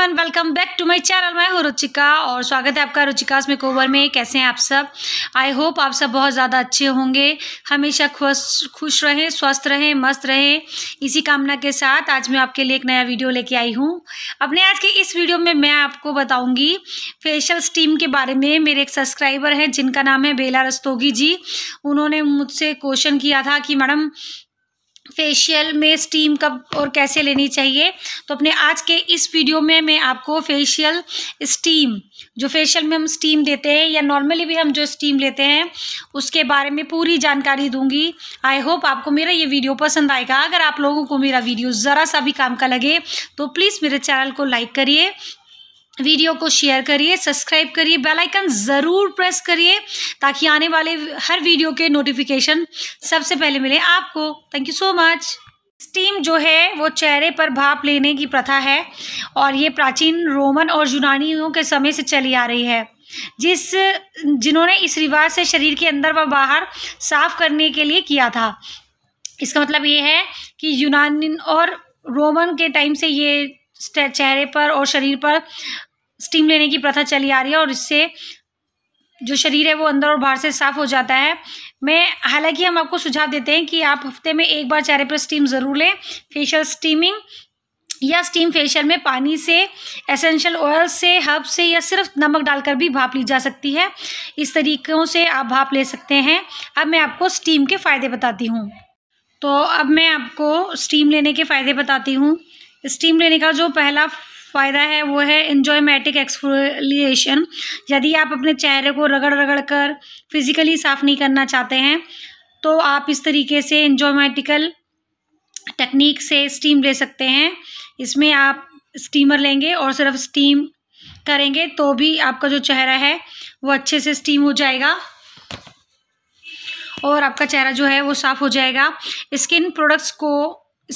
everyone welcome back to my channel मैं हूँ रुचिका और स्वागत है आपका रुचिकास कोवर में कैसे हैं आप सब आई होप आप सब बहुत ज़्यादा अच्छे होंगे हमेशा खुश खुश रहें स्वस्थ रहें मस्त रहें इसी कामना के साथ आज मैं आपके लिए एक नया वीडियो लेके आई हूँ अपने आज के इस वीडियो में मैं आपको बताऊँगी फेशियल स्टीम के बारे में मेरे एक सब्सक्राइबर हैं जिनका नाम है बेला रस्तोगी जी उन्होंने मुझसे क्वेश्चन किया था कि मैडम फेशियल में स्टीम कब और कैसे लेनी चाहिए तो अपने आज के इस वीडियो में मैं आपको फेशियल स्टीम जो फेशियल में हम स्टीम देते हैं या नॉर्मली भी हम जो स्टीम लेते हैं उसके बारे में पूरी जानकारी दूंगी आई होप आपको मेरा ये वीडियो पसंद आएगा अगर आप लोगों को मेरा वीडियो ज़रा सा भी काम का लगे तो प्लीज़ मेरे चैनल को लाइक करिए वीडियो को शेयर करिए सब्सक्राइब करिए बेल आइकन ज़रूर प्रेस करिए ताकि आने वाले हर वीडियो के नोटिफिकेशन सबसे पहले मिले आपको thank you so much steam जो है वो चेहरे पर भाप लेने की प्रथा है और ये प्राचीन रोमन और यूनानियों के समय से चली आ रही है जिस जिन्होंने इस रिवाज से शरीर के अंदर व बाहर साफ करने के लिए किया था इसका मतलब ये है कि यूनान और रोमन के टाइम से ये चेहरे पर और शरीर पर स्टीम लेने की प्रथा चली आ रही है और इससे जो शरीर है वो अंदर और बाहर से साफ हो जाता है मैं हालांकि हम आपको सुझाव देते हैं कि आप हफ्ते में एक बार चेहरे पर स्टीम ज़रूर लें फेशियल स्टीमिंग या स्टीम फेशियल में पानी से एसेंशियल ऑयल से हर्ब से या सिर्फ नमक डालकर भी भाप ली जा सकती है इस तरीक़ों से आप भाप ले सकते हैं अब मैं आपको स्टीम के फ़ायदे बताती हूँ तो अब मैं आपको स्टीम लेने के फ़ायदे बताती हूँ स्टीम लेने का जो पहला फ़ायदा है वो है इन्जॉयमेटिक एक्सफोलिएशन यदि आप अपने चेहरे को रगड़ रगड़ कर फिज़िकली साफ़ नहीं करना चाहते हैं तो आप इस तरीके से इन्जॉयमेटिकल टेक्निक से स्टीम ले सकते हैं इसमें आप स्टीमर लेंगे और सिर्फ स्टीम करेंगे तो भी आपका जो चेहरा है वो अच्छे से स्टीम हो जाएगा और आपका चेहरा जो है वो साफ़ हो जाएगा स्किन प्रोडक्ट्स को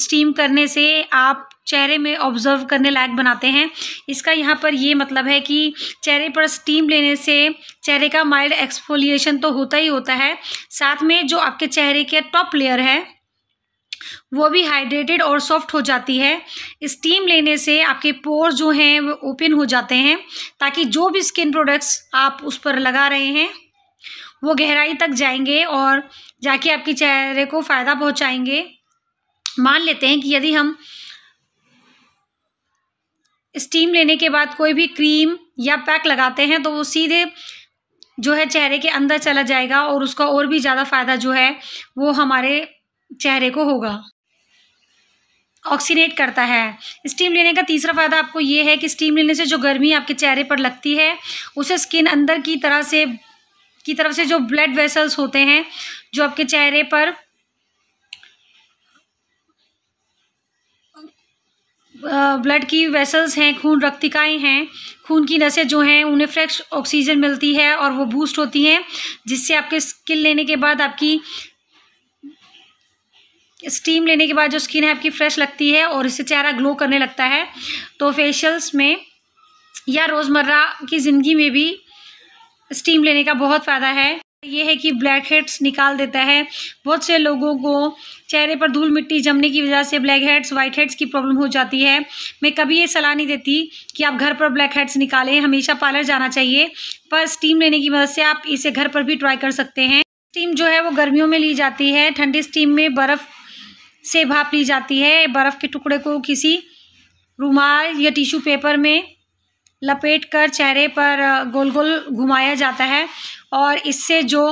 स्टीम करने से आप चेहरे में ऑब्जर्व करने लायक बनाते हैं इसका यहाँ पर ये मतलब है कि चेहरे पर स्टीम लेने से चेहरे का माइल्ड एक्सफोलिएशन तो होता ही होता है साथ में जो आपके चेहरे के टॉप लेयर है वो भी हाइड्रेटेड और सॉफ्ट हो जाती है स्टीम लेने से आपके पोर्स जो हैं वो ओपन हो जाते हैं ताकि जो भी स्किन प्रोडक्ट्स आप उस पर लगा रहे हैं वो गहराई तक जाएंगे और जाके आपके चेहरे को फ़ायदा पहुँचाएंगे मान लेते हैं कि यदि हम स्टीम लेने के बाद कोई भी क्रीम या पैक लगाते हैं तो वो सीधे जो है चेहरे के अंदर चला जाएगा और उसका और भी ज़्यादा फ़ायदा जो है वो हमारे चेहरे को होगा ऑक्सीनेट करता है स्टीम लेने का तीसरा फ़ायदा आपको ये है कि स्टीम लेने से जो गर्मी आपके चेहरे पर लगती है उसे स्किन अंदर की तरह से की तरफ से जो ब्लड वेसल्स होते हैं जो आपके चेहरे पर ब्लड की वेसल्स हैं खून रक्तिकाएँ हैं खून की नसें जो हैं उन्हें फ्रेश ऑक्सीजन मिलती है और वो बूस्ट होती हैं जिससे आपके स्किन लेने के बाद आपकी स्टीम लेने के बाद जो स्किन है आपकी फ्रेश लगती है और इससे चेहरा ग्लो करने लगता है तो फेशियल्स में या रोज़मर्रा की ज़िंदगी में भी स्टीम लेने का बहुत फ़ायदा है ये है कि ब्लैक हेड्स निकाल देता है बहुत से लोगों को चेहरे पर धूल मिट्टी जमने की वजह से ब्लैक हेड्स वाइट हेड्स की प्रॉब्लम हो जाती है मैं कभी ये सलाह नहीं देती कि आप घर पर ब्लैक हेड्स निकालें हमेशा पार्लर जाना चाहिए पर स्टीम लेने की मदद से आप इसे घर पर भी ट्राई कर सकते हैं स्टीम जो है वो गर्मियों में ली जाती है ठंडी स्टीम में बर्फ़ से भाप ली जाती है बर्फ़ के टुकड़े को किसी रुमाल या टिश्यू पेपर में लपेट कर चेहरे पर गोल गोल घुमाया जाता है और इससे जो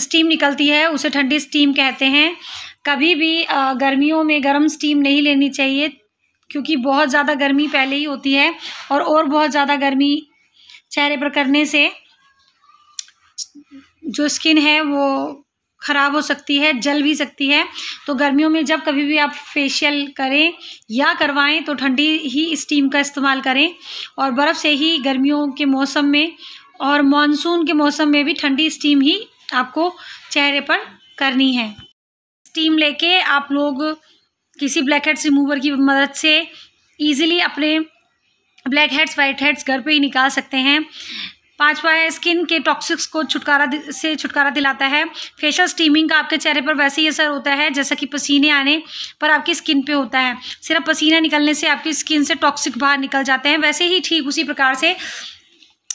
स्टीम निकलती है उसे ठंडी स्टीम कहते हैं कभी भी गर्मियों में गर्म स्टीम नहीं लेनी चाहिए क्योंकि बहुत ज़्यादा गर्मी पहले ही होती है और और बहुत ज़्यादा गर्मी चेहरे पर करने से जो स्किन है वो ख़राब हो सकती है जल भी सकती है तो गर्मियों में जब कभी भी आप फेशियल करें या करवाएं तो ठंडी ही स्टीम का इस्तेमाल करें और बर्फ़ से ही गर्मियों के मौसम में और मानसून के मौसम में भी ठंडी स्टीम ही आपको चेहरे पर करनी है स्टीम लेके आप लोग किसी ब्लैक हेड्स रिमूवर की मदद से ईज़िली अपने ब्लैक हेड्स वाइट हेड्स घर पे ही निकाल सकते हैं पांचवा है स्किन के टॉक्सिक्स को छुटकारा से छुटकारा दिलाता है फेशियल स्टीमिंग का आपके चेहरे पर वैसे ही असर होता है जैसा कि पसीने आने पर आपकी स्किन पे होता है सिर्फ पसीना निकलने से आपकी स्किन से टॉक्सिक बाहर निकल जाते हैं वैसे ही ठीक उसी प्रकार से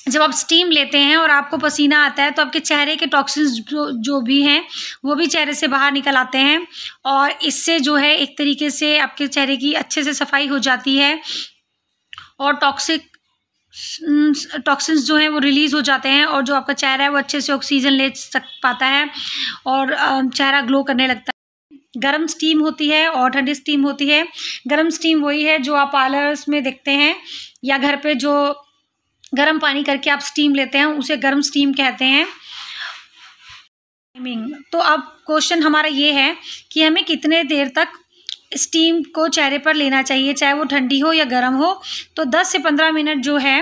जब आप स्टीम लेते हैं और आपको पसीना आता है तो आपके चेहरे के टॉक्सिक्स जो जो भी हैं वो भी चेहरे से बाहर निकल आते हैं और इससे जो है एक तरीके से आपके चेहरे की अच्छे से सफाई हो जाती है और टॉक्सिक टॉक्सिन्स जो हैं वो रिलीज़ हो जाते हैं और जो आपका चेहरा है वो अच्छे से ऑक्सीजन ले सक पाता है और चेहरा ग्लो करने लगता है गर्म स्टीम होती है और ठंडी स्टीम होती है गर्म स्टीम वही है जो आप पार्लर्स में देखते हैं या घर पे जो गर्म पानी करके आप स्टीम लेते हैं उसे गर्म स्टीम कहते हैं टाइमिंग तो अब क्वेश्चन हमारा ये है कि हमें कितने देर तक स्टीम को चेहरे पर लेना चाहिए चाहे वो ठंडी हो या गर्म हो तो 10 से 15 मिनट जो है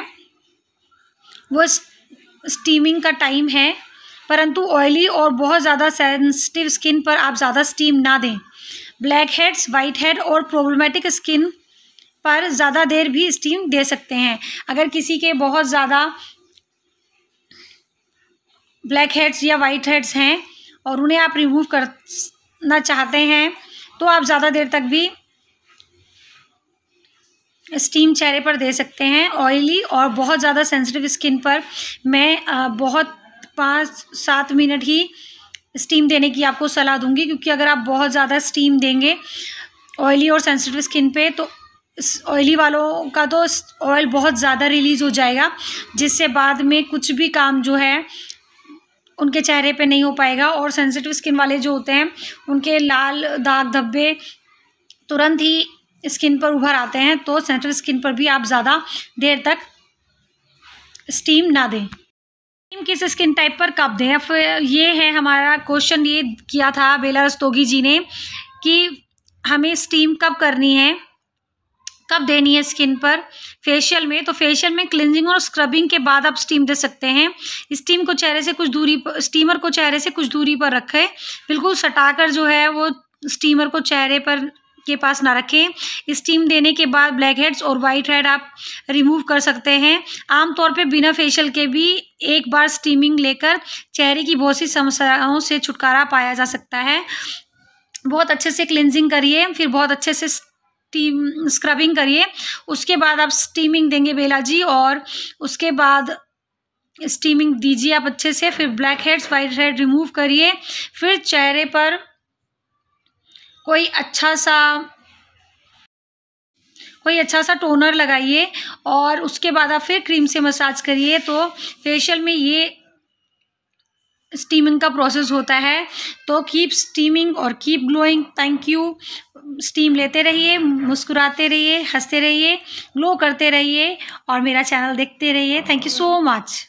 वो स्टीमिंग का टाइम है परंतु ऑयली और बहुत ज़्यादा सेंसिटिव स्किन पर आप ज़्यादा स्टीम ना दें ब्लैक हेड्स वाइट हेड और प्रॉब्लमेटिक स्किन पर ज़्यादा देर भी स्टीम दे सकते हैं अगर किसी के बहुत ज़्यादा ब्लैक हेड्स या वाइट हेड्स हैं और उन्हें आप रिमूव करना चाहते हैं तो आप ज़्यादा देर तक भी स्टीम चेहरे पर दे सकते हैं ऑयली और बहुत ज़्यादा सेंसिटिव स्किन पर मैं बहुत पाँच सात मिनट ही स्टीम देने की आपको सलाह दूंगी क्योंकि अगर आप बहुत ज़्यादा स्टीम देंगे ऑयली और सेंसिटिव स्किन पे तो ऑयली वालों का तो ऑयल बहुत ज़्यादा रिलीज़ हो जाएगा जिससे बाद में कुछ भी काम जो है उनके चेहरे पे नहीं हो पाएगा और सेंसिटिव स्किन वाले जो होते हैं उनके लाल दाग धब्बे तुरंत ही स्किन पर उभर आते हैं तो सेंसिटिव स्किन पर भी आप ज़्यादा देर तक स्टीम ना दें स्टीम किस स्किन टाइप पर कब दें ये है हमारा क्वेश्चन ये किया था बेला रस्तोगी जी ने कि हमें स्टीम कब करनी है कब देनी है स्किन पर फेशियल में तो फेशियल में क्लिनजिंग और स्क्रबिंग के बाद आप स्टीम दे सकते हैं स्टीम को चेहरे से कुछ दूरी पर स्टीमर को चेहरे से कुछ दूरी पर रखें बिल्कुल सटाकर जो है वो स्टीमर को चेहरे पर के पास ना रखें स्टीम देने के बाद ब्लैक हेड्स और वाइट हेड आप रिमूव कर सकते हैं आमतौर पे बिना फेशियल के भी एक बार स्टीमिंग लेकर चेहरे की बहुत सी समस्याओं से छुटकारा पाया जा सकता है बहुत अच्छे से क्लिनजिंग करिए फिर बहुत अच्छे से स्टीम स्क्रबिंग करिए उसके बाद आप स्टीमिंग देंगे बेला जी और उसके बाद स्टीमिंग दीजिए आप अच्छे से फिर blackheads whitehead remove करिए फिर चेहरे पर कोई अच्छा सा कोई अच्छा सा टोनर लगाइए और उसके बाद आप फिर क्रीम से मसाज करिए तो फेशियल में ये स्टीमिंग का प्रोसेस होता है तो कीप स्टीमिंग और keep glowing thank you steam लेते रहिए मुस्कुराते रहिए हंसते रहिए ग्लो करते रहिए और मेरा चैनल देखते रहिए थैंक यू सो मच